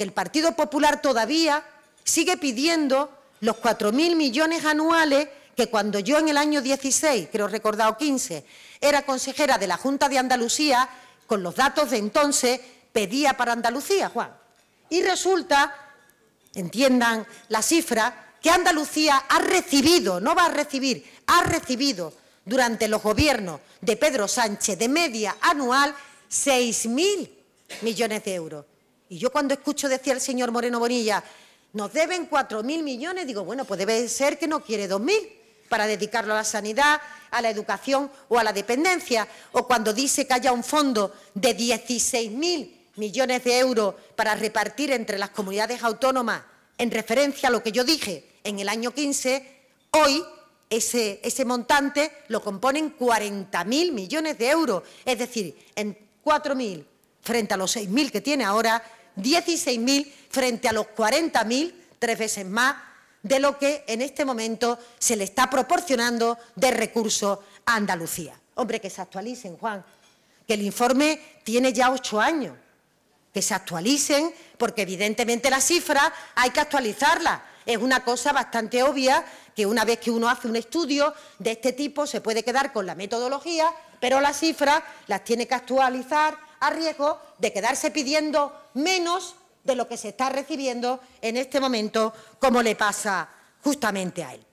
el Partido Popular todavía sigue pidiendo los 4.000 millones anuales que cuando yo en el año 16, creo recordado 15, era consejera de la Junta de Andalucía, con los datos de entonces, pedía para Andalucía, Juan. Y resulta, entiendan la cifra, que Andalucía ha recibido, no va a recibir, ha recibido durante los gobiernos de Pedro Sánchez de media anual 6.000 millones de euros. Y yo cuando escucho decir al señor Moreno Bonilla, nos deben 4.000 millones, digo, bueno, pues debe ser que no quiere 2.000 para dedicarlo a la sanidad, a la educación o a la dependencia. O cuando dice que haya un fondo de 16.000 millones de euros para repartir entre las comunidades autónomas en referencia a lo que yo dije en el año 15, hoy ese, ese montante lo componen 40.000 millones de euros, es decir, en 4.000 frente a los 6.000 que tiene ahora, 16.000 frente a los 40.000, tres veces más, de lo que en este momento se le está proporcionando de recursos a Andalucía. Hombre, que se actualicen, Juan, que el informe tiene ya ocho años, que se actualicen, porque evidentemente las cifras hay que actualizarlas. Es una cosa bastante obvia que una vez que uno hace un estudio de este tipo se puede quedar con la metodología, pero las cifras las tiene que actualizar a riesgo de quedarse pidiendo menos de lo que se está recibiendo en este momento, como le pasa justamente a él.